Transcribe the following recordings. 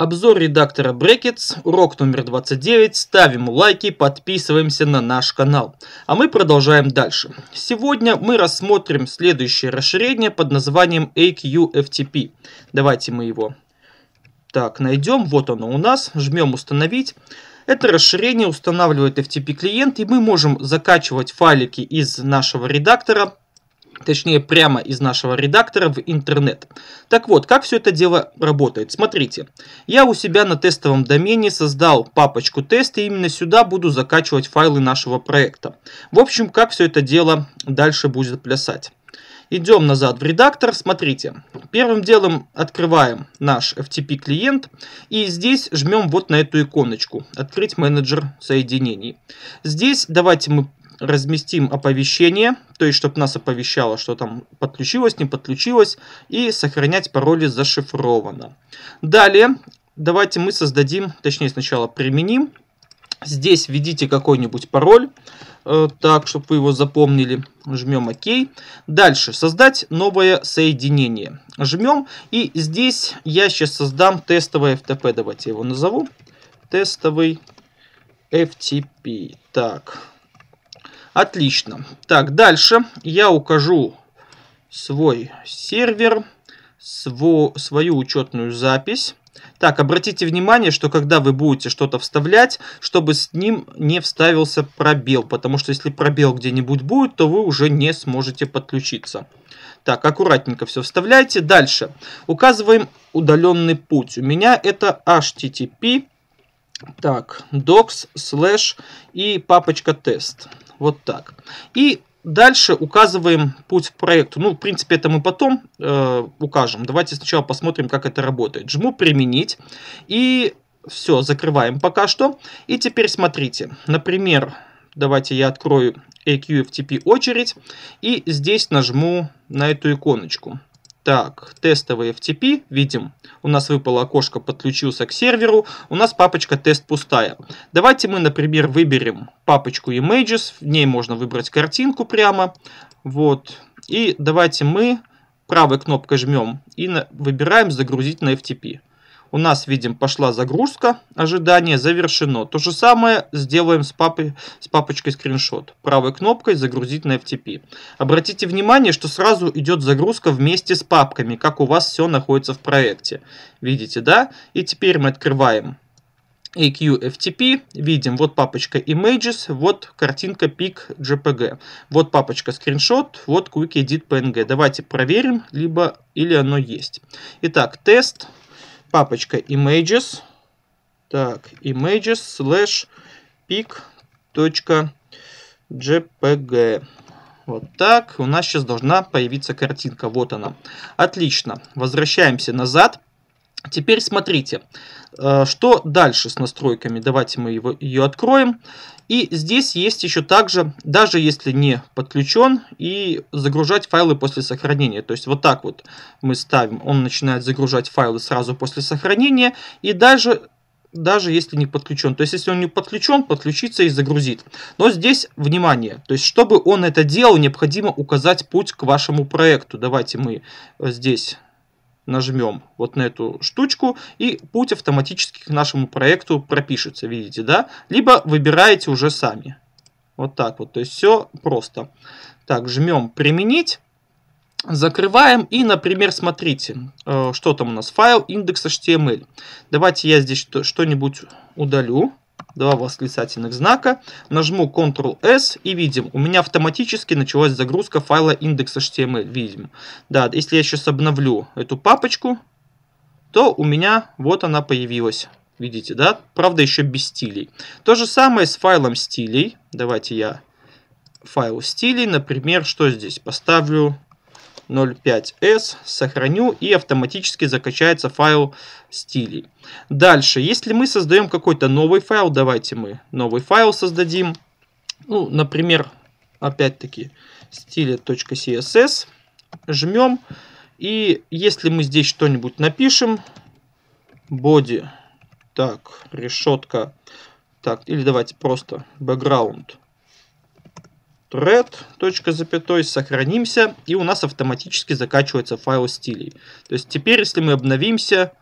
Обзор редактора Brackets, урок номер 29. Ставим лайки, подписываемся на наш канал. А мы продолжаем дальше. Сегодня мы рассмотрим следующее расширение под названием AQFTP. Давайте мы его так найдем. Вот оно у нас. Жмем «Установить». Это расширение устанавливает FTP клиент, и мы можем закачивать файлики из нашего редактора точнее прямо из нашего редактора в интернет. Так вот, как все это дело работает? Смотрите, я у себя на тестовом домене создал папочку теста, и именно сюда буду закачивать файлы нашего проекта. В общем, как все это дело дальше будет плясать. Идем назад в редактор, смотрите. Первым делом открываем наш FTP клиент и здесь жмем вот на эту иконочку «Открыть менеджер соединений». Здесь давайте мы разместим оповещение, то есть, чтобы нас оповещало, что там подключилось, не подключилось, и сохранять пароли зашифрованно. Далее, давайте мы создадим, точнее сначала применим. Здесь введите какой-нибудь пароль, э, так, чтобы вы его запомнили. Жмем ОК. Дальше, создать новое соединение. Жмем, и здесь я сейчас создам тестовое FTP, давайте его назову. Тестовый FTP. Так, Отлично. Так, дальше я укажу свой сервер, сво, свою учетную запись. Так, обратите внимание, что когда вы будете что-то вставлять, чтобы с ним не вставился пробел, потому что если пробел где-нибудь будет, то вы уже не сможете подключиться. Так, аккуратненько все вставляйте. Дальше. Указываем удаленный путь. У меня это http, так, docs, слэш и папочка тест. Вот так. И дальше указываем путь к проекту. Ну, в принципе, это мы потом э, укажем. Давайте сначала посмотрим, как это работает. Жму «Применить» и все, закрываем пока что. И теперь смотрите. Например, давайте я открою AQFTP очередь и здесь нажму на эту иконочку. Так, тестовый FTP, видим, у нас выпало окошко, подключился к серверу, у нас папочка тест пустая. Давайте мы, например, выберем папочку images, в ней можно выбрать картинку прямо, вот, и давайте мы правой кнопкой жмем и выбираем загрузить на FTP. У нас, видим, пошла загрузка, ожидание завершено. То же самое сделаем с, папой, с папочкой скриншот. Правой кнопкой загрузить на FTP. Обратите внимание, что сразу идет загрузка вместе с папками, как у вас все находится в проекте. Видите, да? И теперь мы открываем AQFTP, видим, вот папочка Images, вот картинка PIC.jpg, вот папочка скриншот, вот QuickEdit.png. Давайте проверим, либо или оно есть. Итак, тест. Тест папочка images. Так, images slash pic.jpg. Вот так. У нас сейчас должна появиться картинка. Вот она. Отлично. Возвращаемся назад. Теперь смотрите, э, что дальше с настройками. Давайте мы его, ее откроем. И здесь есть еще также, даже если не подключен, и загружать файлы после сохранения. То есть вот так вот мы ставим, он начинает загружать файлы сразу после сохранения. И даже даже если не подключен. То есть, если он не подключен, подключится и загрузит. Но здесь, внимание, то есть, чтобы он это делал, необходимо указать путь к вашему проекту. Давайте мы э, здесь нажмем вот на эту штучку, и путь автоматически к нашему проекту пропишется, видите, да? Либо выбираете уже сами. Вот так вот, то есть все просто. Так, жмем «Применить». Закрываем и, например, смотрите, э, что там у нас, файл индекс.html. Давайте я здесь что-нибудь удалю два восклицательных знака, нажму Ctrl-S и видим, у меня автоматически началась загрузка файла index.html, эм видим. Да, если я сейчас обновлю эту папочку, то у меня вот она появилась. Видите, да? Правда, еще без стилей. То же самое с файлом стилей. Давайте я файл стилей, например, что здесь? Поставлю 0.5s, сохраню и автоматически закачается файл стилей. Дальше, если мы создаем какой-то новый файл, давайте мы новый файл создадим. Ну, например, опять-таки стиле.css, жмем. И если мы здесь что-нибудь напишем, body, так, решетка, так, или давайте просто background thread, точка запятой, сохранимся, и у нас автоматически закачивается файл стилей. То есть теперь, если мы обновимся,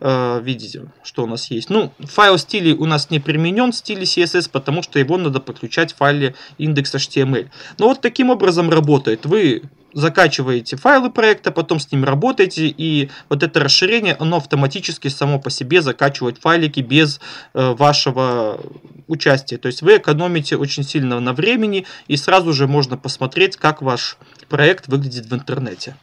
э, видите, что у нас есть. Ну, файл стилей у нас не применен в стиле CSS, потому что его надо подключать в файле index.html. Эм Но вот таким образом работает. Вы закачиваете файлы проекта, потом с ним работаете, и вот это расширение, оно автоматически само по себе закачивает файлики без э, вашего участие. То есть вы экономите очень сильно на времени и сразу же можно посмотреть, как ваш проект выглядит в интернете.